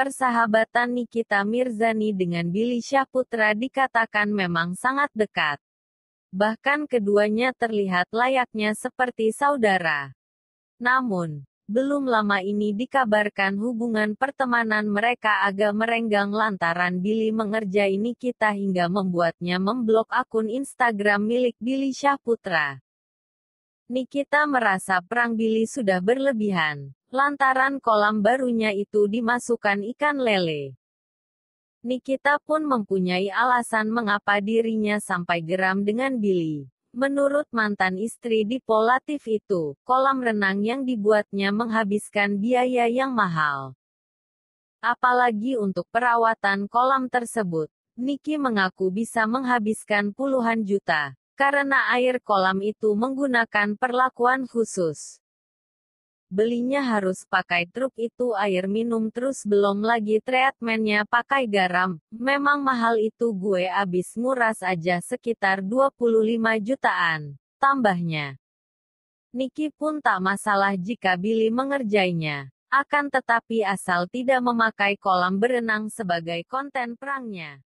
Persahabatan Nikita Mirzani dengan Billy Syahputra dikatakan memang sangat dekat. Bahkan keduanya terlihat layaknya seperti saudara. Namun, belum lama ini dikabarkan hubungan pertemanan mereka agak merenggang lantaran Billy mengerjai Nikita hingga membuatnya memblok akun Instagram milik Billy Syahputra. Nikita merasa perang Billy sudah berlebihan, lantaran kolam barunya itu dimasukkan ikan lele. Nikita pun mempunyai alasan mengapa dirinya sampai geram dengan Billy. Menurut mantan istri di Polatif itu, kolam renang yang dibuatnya menghabiskan biaya yang mahal. Apalagi untuk perawatan kolam tersebut, Niki mengaku bisa menghabiskan puluhan juta, karena air kolam itu menggunakan perlakuan khusus. Belinya harus pakai truk itu air minum terus belum lagi treatmentnya pakai garam. Memang mahal itu gue abis nguras aja sekitar 25 jutaan. Tambahnya. Niki pun tak masalah jika Billy mengerjainya. Akan tetapi asal tidak memakai kolam berenang sebagai konten perangnya.